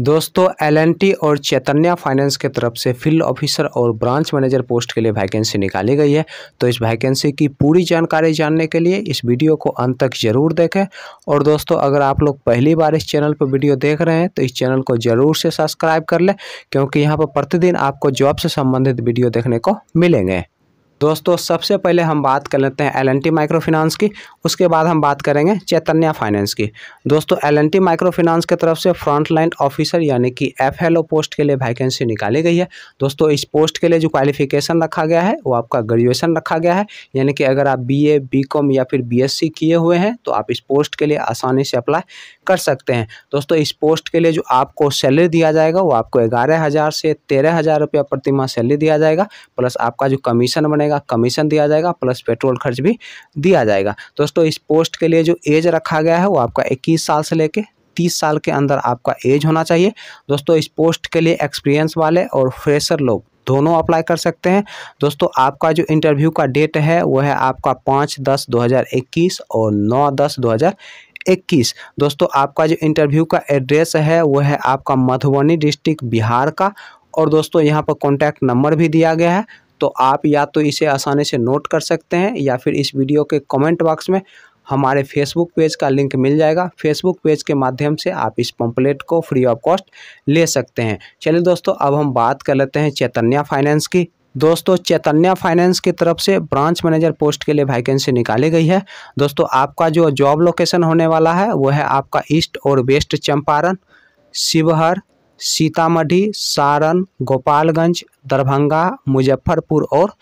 दोस्तों एलएनटी और चैतन्या फाइनेंस के तरफ से फील्ड ऑफिसर और ब्रांच मैनेजर पोस्ट के लिए वैकेंसी निकाली गई है तो इस वैकेंसी की पूरी जानकारी जानने के लिए इस वीडियो को अंत तक जरूर देखें और दोस्तों अगर आप लोग पहली बार इस चैनल पर वीडियो देख रहे हैं तो इस चैनल को जरूर से सब्सक्राइब कर लें क्योंकि यहाँ पर प्रतिदिन आपको जॉब से संबंधित वीडियो देखने को मिलेंगे दोस्तों सबसे पहले हम बात कर लेते हैं L N T micro finance की उसके बाद हम बात करेंगे चैतन्या फाइनेंस की दोस्तों L N T micro finance की तरफ से फ्रंट लाइन ऑफिसर यानी कि एफ एल ओ पोस्ट के लिए वैकेंसी निकाली गई है दोस्तों इस पोस्ट के लिए जो क्वालिफिकेशन रखा गया है वो आपका ग्रेजुएसन रखा गया है यानी कि अगर आप बी ए बी कॉम या फिर बी एस सी किए हुए हैं तो आप इस पोस्ट के लिए आसानी से अप्लाई कर सकते हैं दोस्तों इस पोस्ट के लिए जो आपको सैलरी दिया जाएगा वो आपको ग्यारह हज़ार से तेरह हज़ार रुपया प्रतिमाह सैलरी दिया जाएगा प्लस आपका जो कमीशन बनेगा जाएगा कमीशन दिया जाएगा प्लस पेट्रोल खर्च भी दिया जाएगा दोस्तों इस पोस्ट के लिए जो एज रखा गया है वो आपका इक्कीस साल से लेके 30 साल के अंदर आपका एज होना चाहिए दोस्तों इस पोस्ट के लिए एक्सपीरियंस वाले और फ्रेशर लोग दोनों अप्लाई कर सकते हैं दोस्तों आपका जो इंटरव्यू का डेट है वो है आपका पाँच दस 2021 और नौ दस 2021 दोस्तों आपका जो इंटरव्यू का एड्रेस है वो है आपका मधुबनी डिस्ट्रिक्ट बिहार का और दोस्तों यहाँ पर कॉन्टैक्ट नंबर भी दिया गया है तो आप या तो इसे आसानी से नोट कर सकते हैं या फिर इस वीडियो के कमेंट बॉक्स में हमारे फेसबुक पेज का लिंक मिल जाएगा फेसबुक पेज के माध्यम से आप इस पम्पलेट को फ्री ऑफ कॉस्ट ले सकते हैं चलिए दोस्तों अब हम बात कर लेते हैं चैतन्या फाइनेंस की दोस्तों चैतन्या फाइनेंस की तरफ से ब्रांच मैनेजर पोस्ट के लिए वैकेंसी निकाली गई है दोस्तों आपका जो जॉब लोकेशन होने वाला है वो है आपका ईस्ट और वेस्ट चंपारण शिवहर सीतामढ़ी सारण गोपालगंज दरभंगा मुजफ्फरपुर और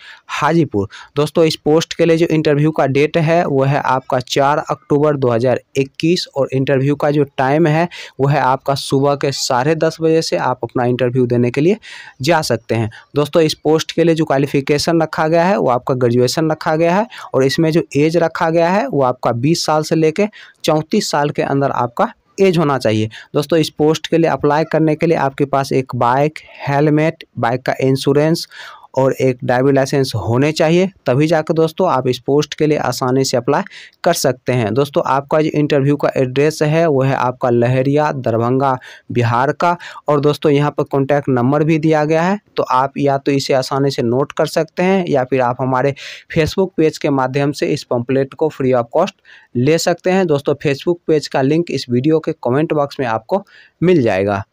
हाजीपुर दोस्तों इस पोस्ट के लिए जो इंटरव्यू का डेट है वो है आपका 4 अक्टूबर 2021 और इंटरव्यू का जो टाइम है वो है आपका सुबह के साढ़े दस बजे से आप अपना इंटरव्यू देने के लिए जा सकते हैं दोस्तों इस पोस्ट के लिए जो क्वालिफिकेशन रखा गया है वो आपका ग्रेजुएसन रखा गया है और इसमें जो एज रखा गया है वो आपका बीस साल से लेकर चौंतीस साल के अंदर आपका एज होना चाहिए दोस्तों इस पोस्ट के लिए अप्लाई करने के लिए आपके पास एक बाइक हेलमेट बाइक का इंश्योरेंस और एक ड्राइविंग लाइसेंस होने चाहिए तभी जाकर दोस्तों आप इस पोस्ट के लिए आसानी से अप्लाई कर सकते हैं दोस्तों आपका जो इंटरव्यू का एड्रेस है वो है आपका लहरिया दरभंगा बिहार का और दोस्तों यहाँ पर कॉन्टैक्ट नंबर भी दिया गया है तो आप या तो इसे आसानी से नोट कर सकते हैं या फिर आप हमारे फेसबुक पेज के माध्यम से इस पम्पलेट को फ्री ऑफ कॉस्ट ले सकते हैं दोस्तों फेसबुक पेज का लिंक इस वीडियो के कमेंट बॉक्स में आपको मिल जाएगा